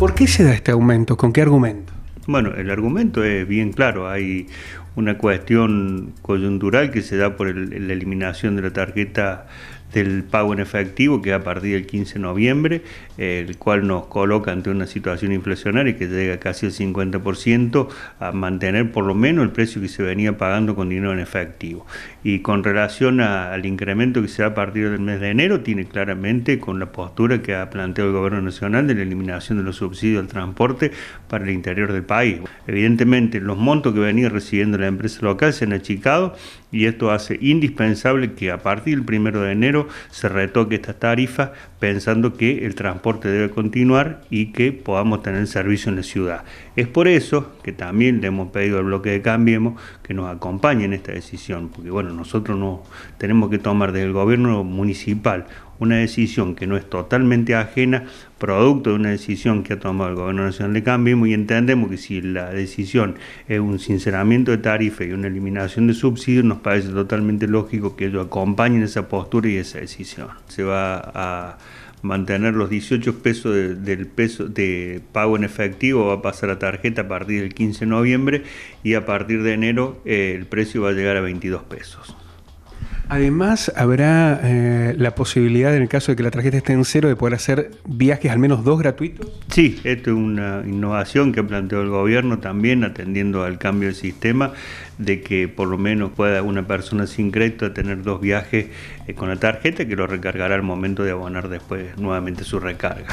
¿Por qué se da este aumento? ¿Con qué argumento? Bueno, el argumento es bien claro. Hay una cuestión coyuntural que se da por la eliminación de la tarjeta del pago en efectivo que a partir del 15 de noviembre, eh, el cual nos coloca ante una situación inflacionaria que llega casi al 50% a mantener por lo menos el precio que se venía pagando con dinero en efectivo. Y con relación al incremento que se da a partir del mes de enero, tiene claramente con la postura que ha planteado el Gobierno Nacional de la eliminación de los subsidios al transporte para el interior del país. Evidentemente, los montos que venía recibiendo la empresa local se han achicado y esto hace indispensable que a partir del primero de enero se retoque estas tarifas pensando que el transporte debe continuar y que podamos tener servicio en la ciudad. Es por eso que también le hemos pedido al bloque de Cambiemos que nos acompañe en esta decisión, porque bueno, nosotros no tenemos que tomar desde el gobierno municipal una decisión que no es totalmente ajena, producto de una decisión que ha tomado el Gobierno Nacional de Cambio, y entendemos que si la decisión es un sinceramiento de tarifa y una eliminación de subsidios, nos parece totalmente lógico que ellos acompañen esa postura y esa decisión. Se va a mantener los 18 pesos del peso de pago en efectivo va a pasar a tarjeta a partir del 15 de noviembre y a partir de enero eh, el precio va a llegar a 22 pesos. Además, habrá eh, la posibilidad, en el caso de que la tarjeta esté en cero, de poder hacer viajes al menos dos gratuitos. Sí, esto es una innovación que planteó el gobierno también, atendiendo al cambio del sistema, de que por lo menos pueda una persona sin crédito tener dos viajes eh, con la tarjeta, que lo recargará al momento de abonar después nuevamente su recarga.